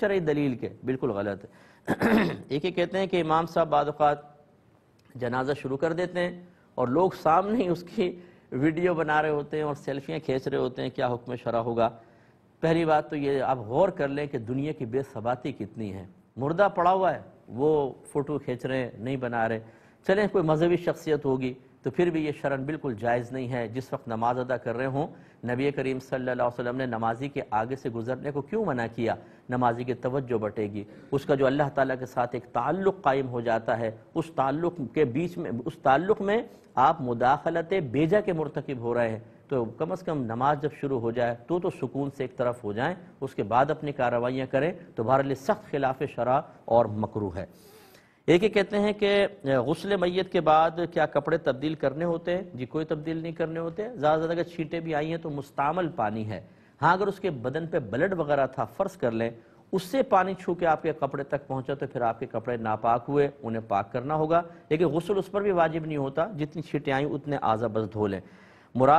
शरा दलील के बिल्कुल गलत है एक ही कहते हैं कि इमाम साहब बाद जनाजा शुरू कर देते हैं और लोग सामने ही उसकी वीडियो बना रहे होते हैं और सेल्फियाँ खींच रहे होते हैं क्या हुक्म शरा होगा पहली बात तो ये आप गौर कर लें कि दुनिया की बेसबाती कितनी है मुर्दा पड़ा हुआ है वो फ़ोटो खींच रहे हैं नहीं बना रहे चलें कोई मजहबी शख्सियत होगी तो फिर भी ये शरण बिल्कुल जायज़ नहीं है जिस वक्त नमाज अदा कर रहे हों नबी करीम सल्लल्लाहु अलैहि वसल्लम ने नमाजी के आगे से गुजरने को क्यों मना किया नमाजी की तवज्जो बटेगी उसका जो अल्लाह ताला के साथ एक ताल्लुक़ कायम हो जाता है उस ताल्लुक़ के बीच में उस ताल्लुक़ में आप मुदाखलत बेजा के मरतकब हो रहे हैं तो कम अज़ कम नमाज जब शुरू हो जाए तो तो सुकून से एक तरफ हो जाएँ उसके बाद अपनी कार्रवाइयाँ करें तो भारत सख्त खिलाफ शरा और मकरू है एक ही कहते हैं कि गसल मैत के बाद क्या कपड़े तब्दील करने होते हैं जी कोई तब्दील नहीं करने होते ज़्यादा ज़्यादा अगर छींटे भी आई हैं तो मुस्तमल पानी है हाँ अगर उसके बदन पे ब्लड वगैरह था फर्श कर लें उससे पानी छू के आपके कपड़े तक पहुंचा तो फिर आपके कपड़े नापाक हुए उन्हें पाक करना होगा लेकिन गसल उस पर भी वाजिब नहीं होता जितनी छीटें आई उतने आज़ा बस धो लें मुराद